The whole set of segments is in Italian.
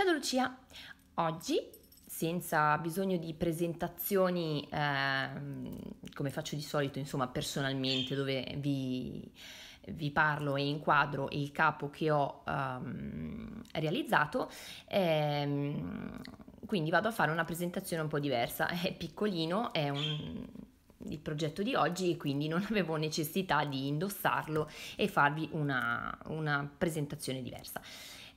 Ciao Lucia, oggi senza bisogno di presentazioni eh, come faccio di solito, insomma personalmente, dove vi, vi parlo e inquadro il capo che ho um, realizzato. Ehm, quindi vado a fare una presentazione un po' diversa, è piccolino, è un, il progetto di oggi e quindi non avevo necessità di indossarlo e farvi una, una presentazione diversa.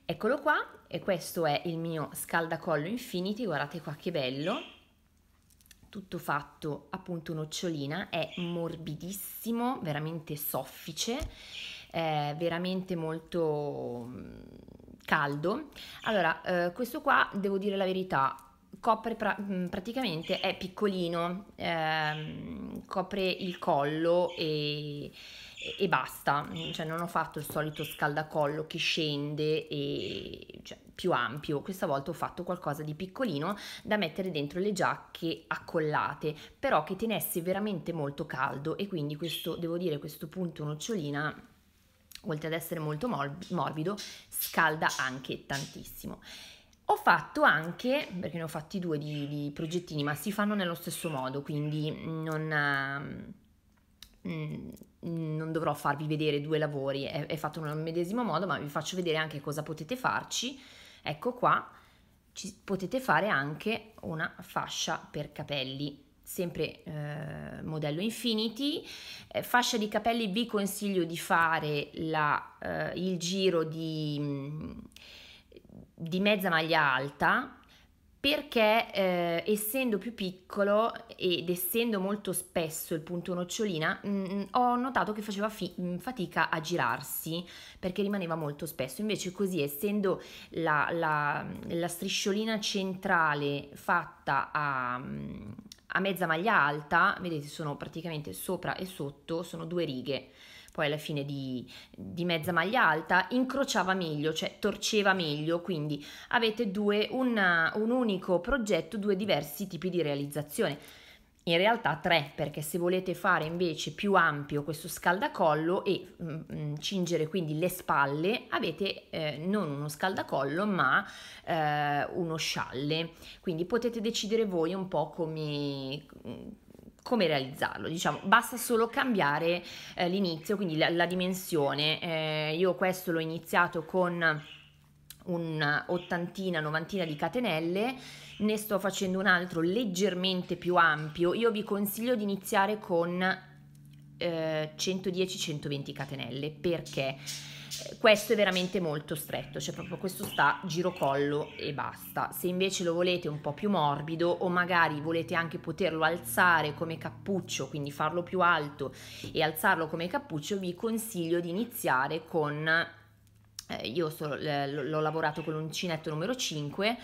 Eccolo qua e questo è il mio scaldacollo Infinity, guardate qua che bello, tutto fatto appunto nocciolina, è morbidissimo, veramente soffice, veramente molto mm, caldo. Allora, eh, questo qua, devo dire la verità, copre pra mm, praticamente, è piccolino, ehm, copre il collo e e, basta, cioè non ho fatto il solito scaldacollo che scende e cioè, più ampio, questa volta ho fatto qualcosa di piccolino da mettere dentro le giacche accollate, però che tenesse veramente molto caldo e quindi questo, devo dire, questo punto nocciolina oltre ad essere molto morbido, scalda anche tantissimo. Ho fatto anche, perché ne ho fatti due di, di progettini, ma si fanno nello stesso modo, quindi non Mm, non dovrò farvi vedere due lavori, è, è fatto nel medesimo modo, ma vi faccio vedere anche cosa potete farci. Ecco qua, ci, potete fare anche una fascia per capelli sempre eh, modello Infinity. Eh, fascia di capelli vi consiglio di fare la, eh, il giro di, mm, di mezza maglia alta perché eh, essendo più piccolo ed essendo molto spesso il punto nocciolina, mh, mm, mm, ho notato che faceva fi- mm, fatica a girarsi perché rimaneva molto spesso. Invece così, essendo la, la, la strisciolina centrale fatta a, a mezza maglia alta, vedete sono praticamente sopra e sotto, sono due righe poi alla fine di, di mezza maglia alta, incrociava meglio, cioè torceva meglio, quindi avete due, una, un unico progetto, due diversi tipi di realizzazione. In realtà tre, perché se volete fare invece più ampio questo scaldacollo e mh, mm, mm, cingere quindi le spalle, avete eh, non uno scaldacollo ma eh, uno scialle. Quindi potete decidere voi un po' come, mm, come realizzarlo, diciamo, basta solo cambiare eh, l'inizio, quindi la, la dimensione. Eh, io questo l'ho iniziato con un'ottantina, novantina di catenelle, ne sto facendo un altro leggermente più ampio. Io vi consiglio di iniziare con eh, 110-120 catenelle perché eh, questo è veramente molto stretto, cioè proprio questo sta girocollo e basta. Se invece lo volete un po' più morbido o magari volete anche poterlo alzare come cappuccio, quindi farlo più alto e alzarlo come cappuccio, vi consiglio di iniziare con, eh, io l'ho lavorato con l'uncinetto numero 5,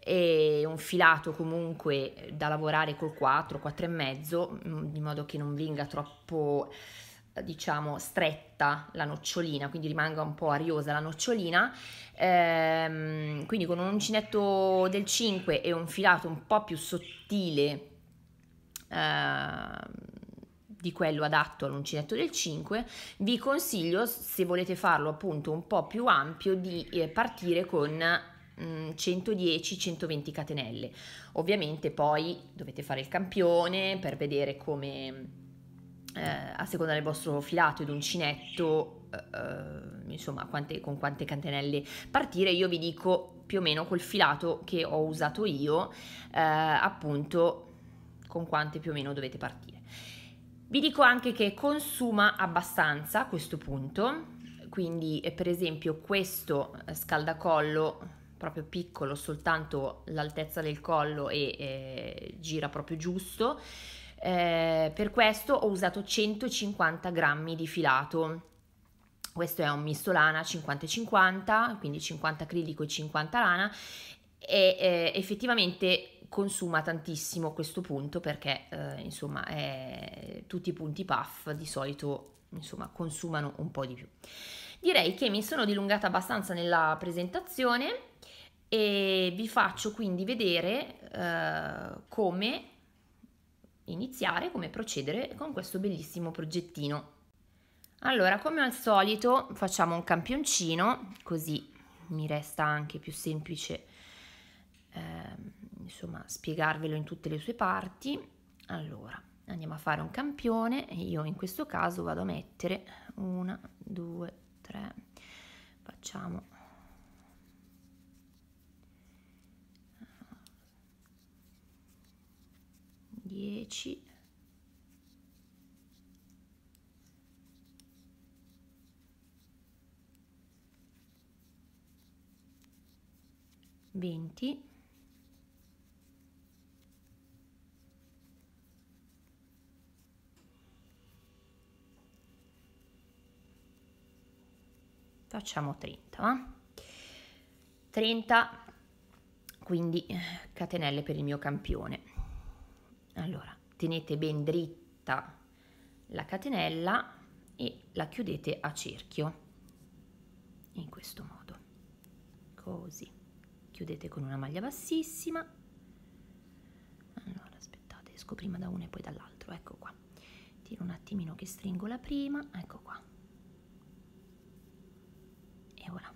e un filato comunque da lavorare col 4, 4,5 in modo che non venga troppo diciamo stretta la nocciolina, quindi rimanga un po' ariosa la nocciolina, ehm, quindi con un uncinetto del 5 e un filato un po' più sottile ehm, di quello adatto all'uncinetto del 5, vi consiglio, se volete farlo appunto un po' più ampio, di eh, partire con 110-120 mm, catenelle. Ovviamente poi dovete fare il campione per vedere come eh, a seconda del vostro filato ed uncinetto, eh, eh insomma, quante, con quante catenelle partire. Io vi dico più o meno col filato che ho usato io, eh, appunto, con quante più o meno dovete partire. Vi dico anche che consuma abbastanza a questo punto, quindi eh, per esempio questo eh, scaldacollo proprio piccolo, soltanto l'altezza del collo e eh, gira proprio giusto, eh, per questo ho usato 150 grammi di filato questo è un misto lana 50 50 quindi 50 acrilico e 50 lana e eh, effettivamente consuma tantissimo questo punto perché eh, insomma eh, tutti i punti puff di solito insomma consumano un po' di più direi che mi sono dilungata abbastanza nella presentazione e vi faccio quindi vedere eh, come iniziare, come procedere con questo bellissimo progettino. Allora, come al solito, facciamo un campioncino, così mi resta anche più semplice eh, insomma, spiegarvelo in tutte le sue parti. Allora, andiamo a fare un campione e io in questo caso vado a mettere una, due, tre, facciamo 10 20 facciamo 30 eh? 30 quindi catenelle per il mio campione allora, tenete ben dritta la catenella e la chiudete a cerchio in questo modo così chiudete con una maglia bassissima allora aspettate esco prima da una e poi dall'altro ecco qua tiro un attimino che stringo la prima ecco qua e voilà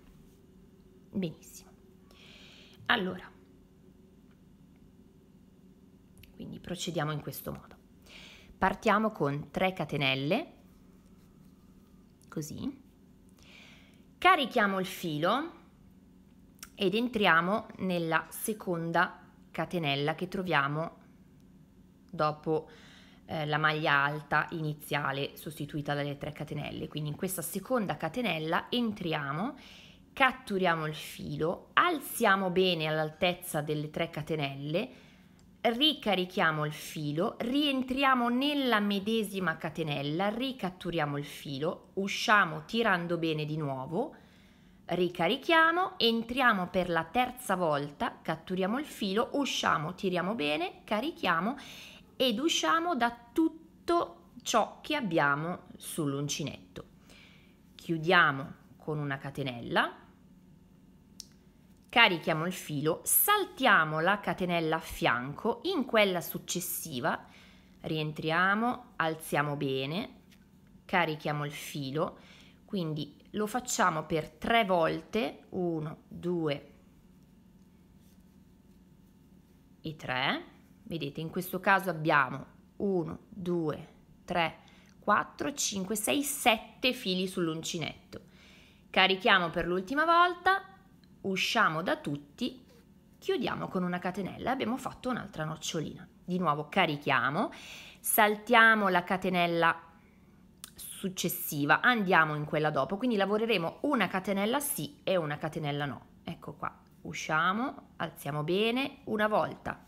benissimo allora procediamo in questo modo. Partiamo con 3 catenelle, così, carichiamo il filo ed entriamo nella seconda catenella che troviamo dopo eh, la maglia alta iniziale sostituita dalle 3 catenelle. Quindi in questa seconda catenella entriamo catturiamo il filo, alziamo bene all'altezza delle 3 catenelle, ricarichiamo il filo, rientriamo nella medesima catenella, ricatturiamo il filo, usciamo tirando bene di nuovo, ricarichiamo, entriamo per la terza volta, catturiamo il filo, usciamo, tiriamo bene, carichiamo ed usciamo da tutto ciò che abbiamo sull'uncinetto. Chiudiamo con una catenella, carichiamo il filo, saltiamo la catenella a fianco, in quella successiva rientriamo, alziamo bene, carichiamo il filo, quindi lo facciamo per tre volte, 1, 2 e 3, vedete in questo caso abbiamo 1, 2, 3, 4, 5, 6, 7 fili sull'uncinetto. Carichiamo per l'ultima volta, usciamo da tutti, chiudiamo con una catenella e abbiamo fatto un'altra nocciolina. Di nuovo carichiamo, saltiamo la catenella successiva, andiamo in quella dopo, quindi lavoreremo una catenella sì e una catenella no. Ecco qua, usciamo, alziamo bene una volta,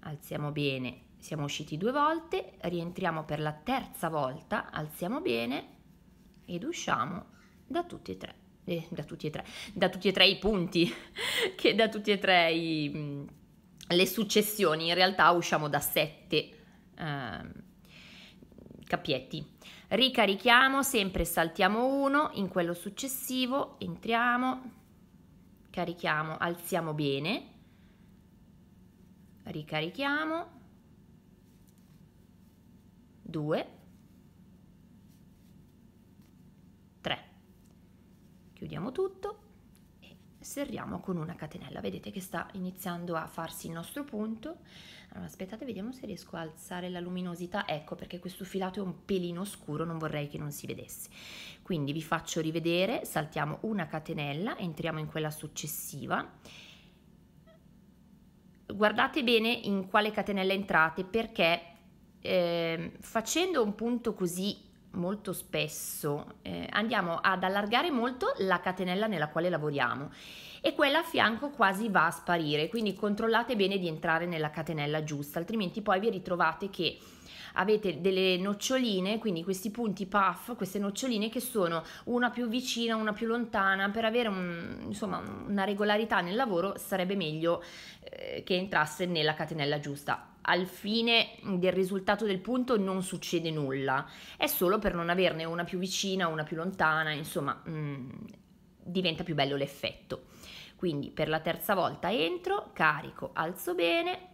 alziamo bene, siamo usciti due volte, rientriamo per la terza volta, alziamo bene ed usciamo da tutti e tre eh, da, tutti e tre, da tutti e tre i punti, che da tutti e tre i, mm, le successioni, in realtà usciamo da sette ehm, cappietti. Ricarichiamo, sempre saltiamo uno, in quello successivo entriamo, carichiamo, alziamo bene, ricarichiamo, 2, 3 chiudiamo tutto e serriamo con una catenella vedete che sta iniziando a farsi il nostro punto allora, aspettate vediamo se riesco a alzare la luminosità ecco perché questo filato è un pelino scuro non vorrei che non si vedesse quindi vi faccio rivedere saltiamo una catenella entriamo in quella successiva guardate bene in quale catenella entrate perché eh, facendo un punto così molto spesso eh, andiamo ad allargare molto la catenella nella quale lavoriamo e quella a fianco quasi va a sparire, quindi controllate bene di entrare nella catenella giusta, altrimenti poi vi ritrovate che avete delle noccioline, quindi questi punti puff, queste noccioline che sono una più vicina, una più lontana, per avere un, insomma, una regolarità nel lavoro sarebbe meglio eh, che entrasse nella catenella giusta al fine del risultato del punto non succede nulla, è solo per non averne una più vicina, una più lontana, insomma mh, mm, diventa più bello l'effetto. Quindi per la terza volta entro, carico, alzo bene,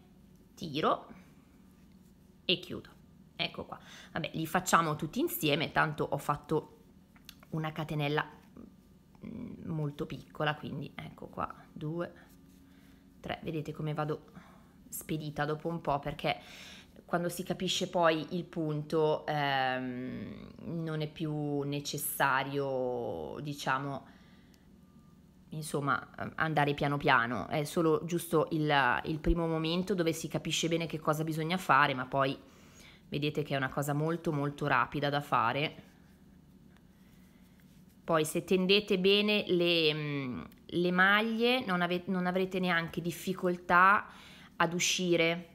tiro e chiudo. Ecco qua. Vabbè, li facciamo tutti insieme, tanto ho fatto una catenella mm, molto piccola, quindi ecco qua, 2, 3, vedete come vado spedita dopo un po' perché quando si capisce poi il punto ehm, non è più necessario, diciamo, insomma, andare piano piano, è solo giusto il, il primo momento dove si capisce bene che cosa bisogna fare, ma poi vedete che è una cosa molto molto rapida da fare. Poi se tendete bene le, mm, le maglie non, ave, non avrete neanche difficoltà ad uscire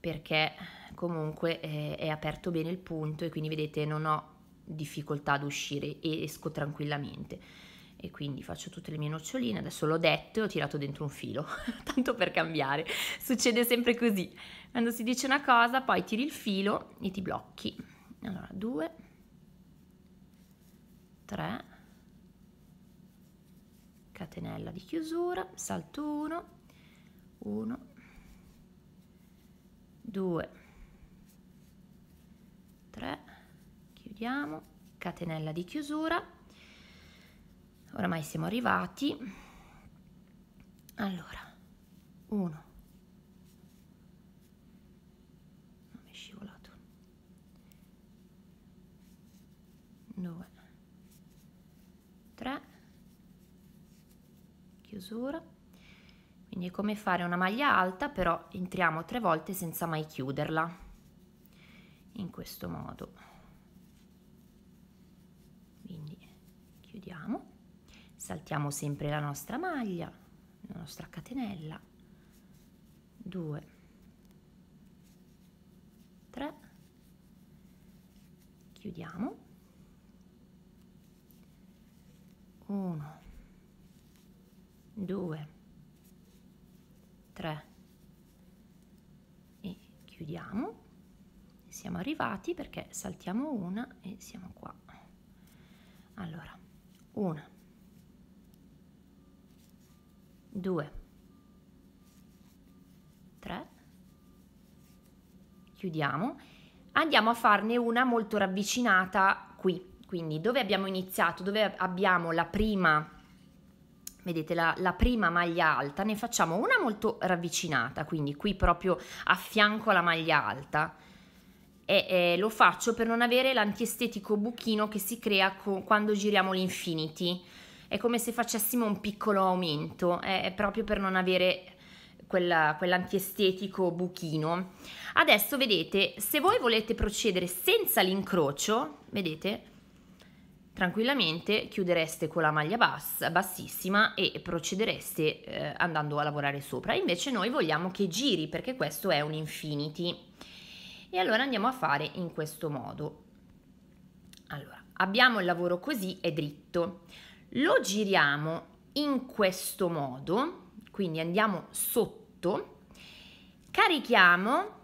perché comunque è, eh, è aperto bene il punto e quindi vedete non ho difficoltà ad uscire e esco tranquillamente e quindi faccio tutte le mie noccioline adesso l'ho detto e ho tirato dentro un filo tanto per cambiare succede sempre così quando si dice una cosa poi tiri il filo e ti blocchi allora 2 3 catenella di chiusura salto 1 1 2 3 chiudiamo catenella di chiusura oramai siamo arrivati allora 1 non mi è scivolato 2 3 chiusura quindi è come fare una maglia alta, però entriamo tre volte senza mai chiuderla. In questo modo. Quindi chiudiamo, saltiamo sempre la nostra maglia, la nostra catenella, 2, 3, chiudiamo, 1, 2, 3 e chiudiamo siamo arrivati perché saltiamo una e siamo qua allora una due tre chiudiamo andiamo a farne una molto ravvicinata qui quindi dove abbiamo iniziato dove abbiamo la prima vedete la, la, prima maglia alta ne facciamo una molto ravvicinata quindi qui proprio a fianco alla maglia alta e, e lo faccio per non avere l'antiestetico buchino che si crea quando giriamo l'infinity è come se facessimo un piccolo aumento è, è proprio per non avere quell'antiestetico quell buchino adesso vedete se voi volete procedere senza l'incrocio vedete tranquillamente chiudereste con la maglia bass, bassissima e procedereste eh, andando a lavorare sopra. Invece noi vogliamo che giri perché questo è un infinity. E allora andiamo a fare in questo modo. Allora, abbiamo il lavoro così, è dritto. Lo giriamo in questo modo, quindi andiamo sotto, carichiamo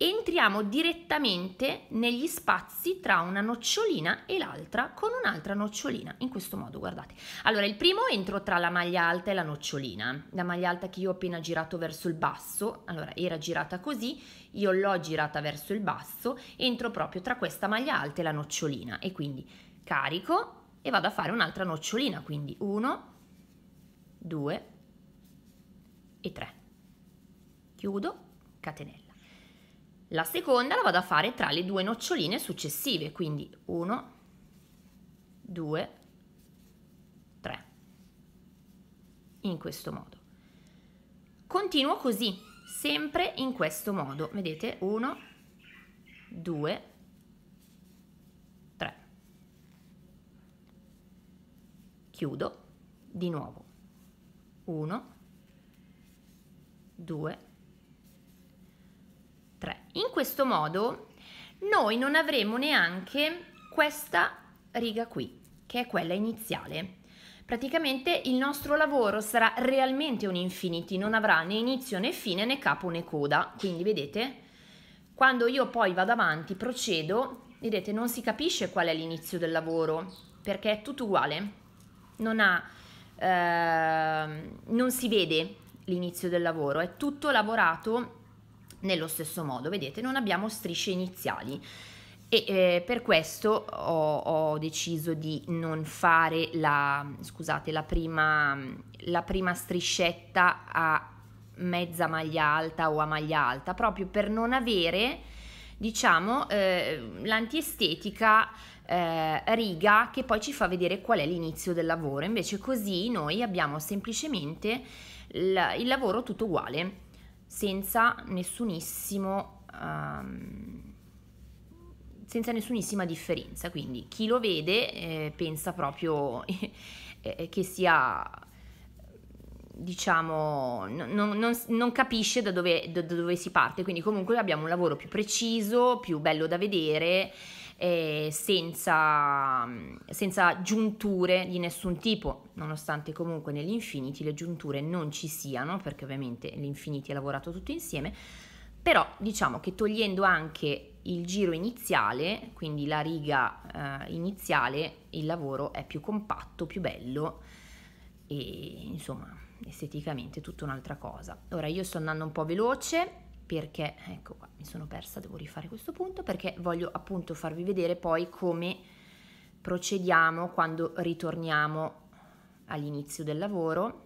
entriamo direttamente negli spazi tra una nocciolina e l'altra con un'altra nocciolina in questo modo guardate allora il primo entro tra la maglia alta e la nocciolina la maglia alta che io ho appena girato verso il basso allora era girata così io l'ho girata verso il basso entro proprio tra questa maglia alta e la nocciolina e quindi carico e vado a fare un'altra nocciolina quindi 1 2 e 3 chiudo catenella la seconda la vado a fare tra le due noccioline successive, quindi 1, 2, 3. In questo modo. Continuo così, sempre in questo modo. Vedete? 1, 2, 3. Chiudo di nuovo. 1, 2, 3. 3. In questo modo noi non avremo neanche questa riga qui, che è quella iniziale. Praticamente il nostro lavoro sarà realmente un infinity, non avrà né inizio né fine né capo né coda. Quindi vedete, quando io poi vado avanti, procedo, vedete non si capisce qual è l'inizio del lavoro, perché è tutto uguale, non, ha, eh, non si vede l'inizio del lavoro, è tutto lavorato nello stesso modo, vedete, non abbiamo strisce iniziali e eh, per questo ho, ho, deciso di non fare la, scusate, la, prima, la prima striscetta a mezza maglia alta o a maglia alta, proprio per non avere, diciamo, eh, l'antiestetica eh, riga che poi ci fa vedere qual è l'inizio del lavoro. Invece così noi abbiamo semplicemente il, il lavoro tutto uguale senza nessunissimo um, senza nessunissima differenza quindi chi lo vede eh, pensa proprio eh, che sia diciamo non, non, non capisce da dove, da dove si parte quindi comunque abbiamo un lavoro più preciso più bello da vedere eh, senza, mm, senza giunture di nessun tipo, nonostante comunque nell'Infinity le giunture non ci siano, perché ovviamente l'Infinity è lavorato tutto insieme, però diciamo che togliendo anche il giro iniziale, quindi la riga eh, iniziale, il lavoro è più compatto, più bello e insomma esteticamente tutta un'altra cosa. Ora io sto andando un po' veloce, perché, ecco qua, mi sono persa, devo rifare questo punto, perché voglio appunto farvi vedere poi come procediamo quando ritorniamo all'inizio del lavoro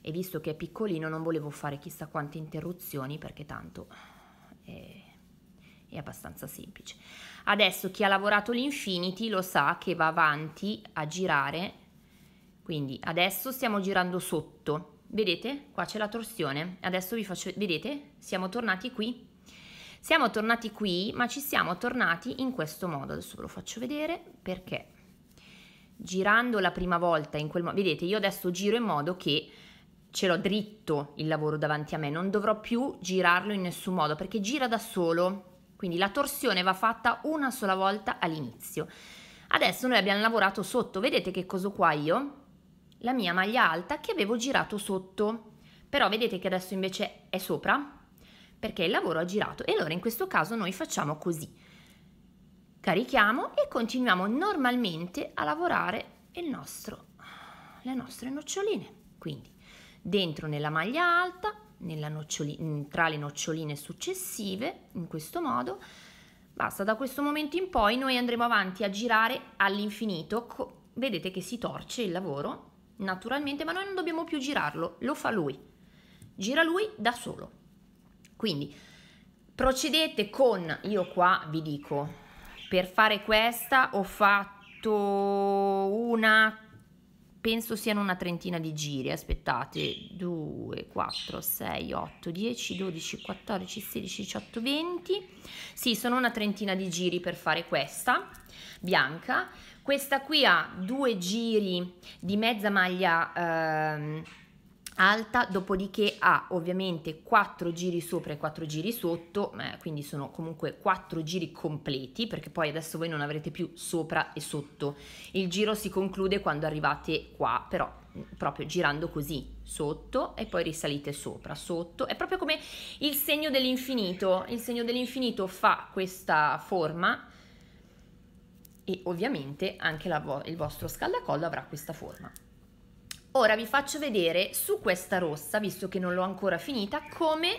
e visto che è piccolino non volevo fare chissà quante interruzioni perché tanto è, è abbastanza semplice. Adesso chi ha lavorato l'Infinity lo sa che va avanti a girare, quindi adesso stiamo girando sotto, Vedete? Qua c'è la torsione. Adesso vi faccio... Vedete? Siamo tornati qui. Siamo tornati qui, ma ci siamo tornati in questo modo. Adesso ve lo faccio vedere perché girando la prima volta in quel modo... Vedete, io adesso giro in modo che ce l'ho dritto il lavoro davanti a me. Non dovrò più girarlo in nessun modo perché gira da solo. Quindi la torsione va fatta una sola volta all'inizio. Adesso noi abbiamo lavorato sotto. Vedete che cosa qua io? la mia maglia alta che avevo girato sotto. Però vedete che adesso invece è sopra perché il lavoro ha girato e allora in questo caso noi facciamo così. Carichiamo e continuiamo normalmente a lavorare nostro, le nostre noccioline. Quindi dentro nella maglia alta, nella mm, tra le noccioline successive, in questo modo, basta da questo momento in poi noi andremo avanti a girare all'infinito vedete che si torce il lavoro naturalmente, ma noi non dobbiamo più girarlo, lo fa lui. Gira lui da solo. Quindi procedete con, io qua vi dico, per fare questa ho fatto una penso siano una trentina di giri, aspettate, 2, 4, 6, 8, 10, 12, 14, 16, 18, 20, sì sono una trentina di giri per fare questa, bianca, questa qui ha due giri di mezza maglia ehm, alta, dopodiché ha ovviamente 4 giri sopra e 4 giri sotto, eh, quindi sono comunque 4 giri completi, perché poi adesso voi non avrete più sopra e sotto. Il giro si conclude quando arrivate qua, però mm, proprio girando così, sotto e poi risalite sopra, sotto, è proprio come il segno dell'infinito, il segno dell'infinito fa questa forma e ovviamente anche vo il vostro scaldacollo avrà questa forma. Ora vi faccio vedere su questa rossa, visto che non l'ho ancora finita, come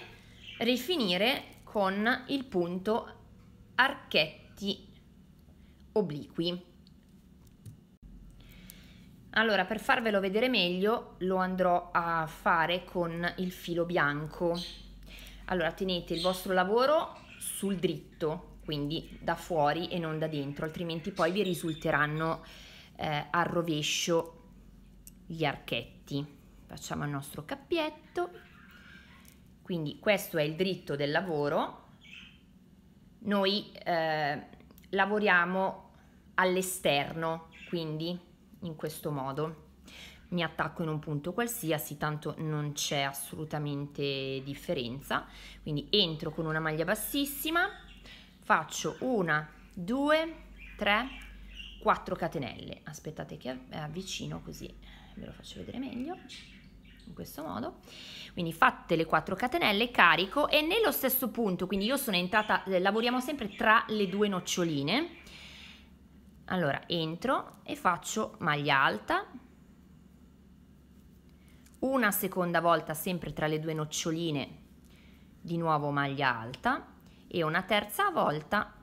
rifinire con il punto archetti obliqui. Allora, per farvelo vedere meglio, lo andrò a fare con il filo bianco. Allora, tenete il vostro lavoro sul dritto, quindi da fuori e non da dentro, altrimenti poi vi risulteranno eh, al rovescio gli archetti. Facciamo il nostro cappietto. Quindi questo è il dritto del lavoro. Noi eh, lavoriamo all'esterno, quindi in questo modo. Mi attacco in un punto qualsiasi, tanto non c'è assolutamente differenza. Quindi entro con una maglia bassissima, faccio una, due, tre, quattro catenelle. Aspettate che avvicino così ve lo faccio vedere meglio in questo modo quindi fatte le 4 catenelle carico e nello stesso punto quindi io sono entrata eh, lavoriamo sempre tra le due noccioline allora entro e faccio maglia alta una seconda volta sempre tra le due noccioline di nuovo maglia alta e una terza volta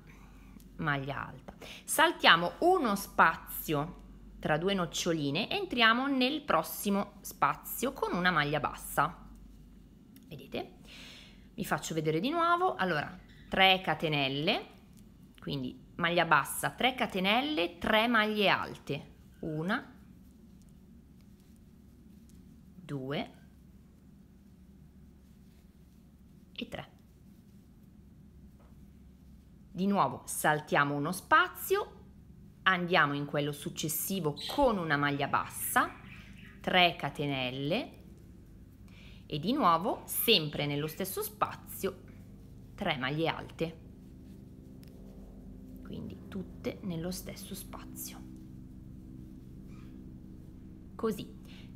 maglia alta saltiamo uno spazio tra due noccioline entriamo nel prossimo spazio con una maglia bassa vedete vi faccio vedere di nuovo allora 3 catenelle quindi maglia bassa 3 catenelle 3 maglie alte 1 2 e 3 di nuovo saltiamo uno spazio andiamo in quello successivo con una maglia bassa 3 catenelle e di nuovo sempre nello stesso spazio 3 maglie alte quindi tutte nello stesso spazio così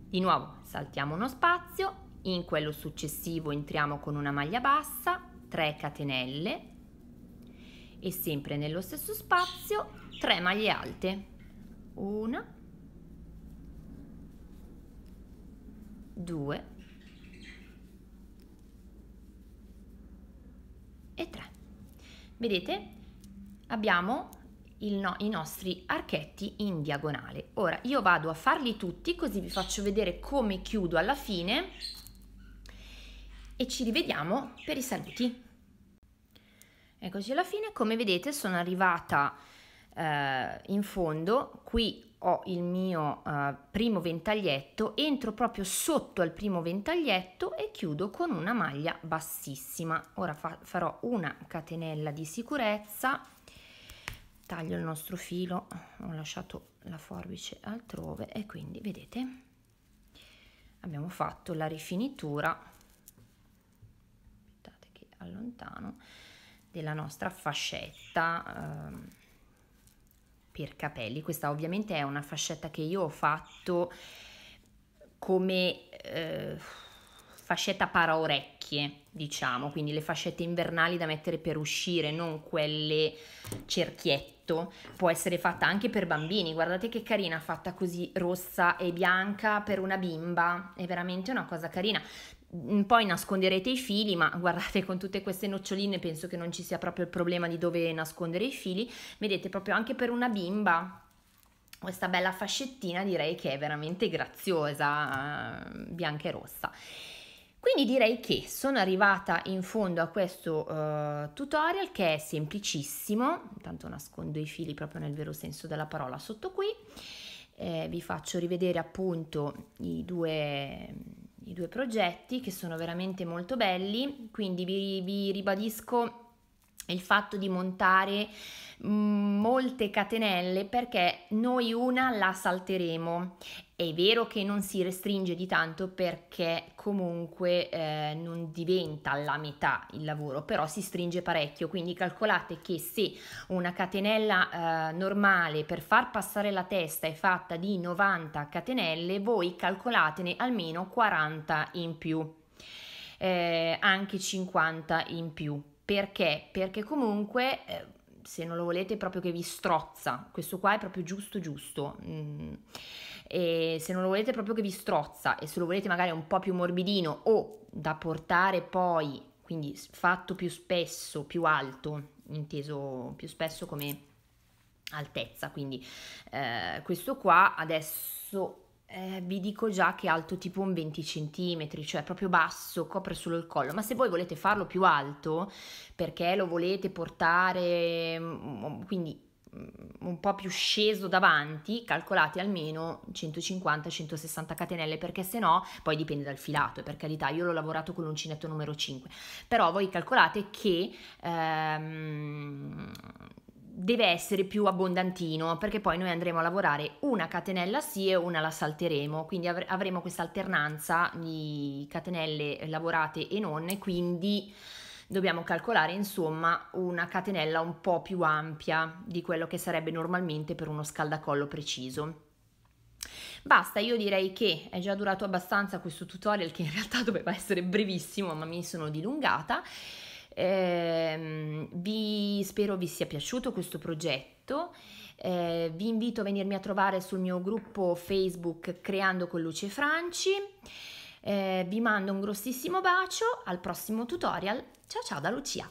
di nuovo saltiamo uno spazio in quello successivo entriamo con una maglia bassa 3 catenelle e sempre nello stesso spazio 3 maglie alte una due e tre vedete abbiamo no, i nostri archetti in diagonale ora io vado a farli tutti così vi faccio vedere come chiudo alla fine e ci rivediamo per i saluti eccoci alla fine come vedete sono arrivata eh, in fondo, qui ho il mio eh, primo ventaglietto, entro proprio sotto al primo ventaglietto e chiudo con una maglia bassissima. Ora fa farò una catenella di sicurezza, taglio il nostro filo, ho lasciato la forbice altrove e quindi vedete abbiamo fatto la rifinitura aspettate che allontano della nostra fascetta eh, per capelli. Questa ovviamente è una fascetta che io ho fatto come eh, fascetta paraorecchie, diciamo, quindi le fascette invernali da mettere per uscire, non quelle cerchiette può essere fatta anche per bambini guardate che carina fatta così rossa e bianca per una bimba è veramente una cosa carina poi nasconderete i fili, ma guardate con tutte queste noccioline penso che non ci sia proprio il problema di dove nascondere i fili. Vedete proprio anche per una bimba questa bella fascettina direi che è veramente graziosa, eh, bianca e rossa. Quindi direi che sono arrivata in fondo a questo uh, tutorial che è semplicissimo, intanto nascondo i fili proprio nel vero senso della parola sotto qui, eh, vi faccio rivedere appunto i due i due progetti che sono veramente molto belli, quindi vi, vi ribadisco il fatto di montare mm, molte catenelle perché noi una la salteremo è vero che non si restringe di tanto perché comunque eh, non diventa la metà il lavoro, però si stringe parecchio, quindi calcolate che se una catenella eh, normale per far passare la testa è fatta di 90 catenelle, voi calcolatene almeno 40 in più, eh, anche 50 in più. Perché? Perché comunque... Eh, se non lo volete proprio che vi strozza, questo qua è proprio giusto giusto. Mm e se non lo volete proprio che vi strozza e se lo volete magari un po' più morbidino o da portare poi, quindi fatto più spesso, più alto, inteso più spesso come altezza, quindi eh, questo qua adesso eh, vi dico già che è alto tipo un 20 cm, cioè proprio basso, copre solo il collo, ma se voi volete farlo più alto perché lo volete portare, mm, mm, quindi Mm, un po' più sceso davanti, calcolate almeno 150-160 catenelle, perché se no poi dipende dal filato, per carità, io l'ho lavorato con l'uncinetto numero 5, però voi calcolate che ehm, deve essere più abbondantino, perché poi noi andremo a lavorare una catenella sì e una la salteremo, quindi avre- avremo questa alternanza di catenelle lavorate e non, quindi dobbiamo calcolare insomma una catenella un po' più ampia di quello che sarebbe normalmente per uno scaldacollo preciso. Basta, io direi che è già durato abbastanza questo tutorial che in realtà doveva essere brevissimo ma mi sono dilungata. Eh, vi spero vi sia piaciuto questo progetto. Eh, vi invito a venirmi a trovare sul mio gruppo Facebook Creando con Luce Franci. Eh, vi mando un grossissimo bacio, al prossimo tutorial Ciao ciao da Lucia!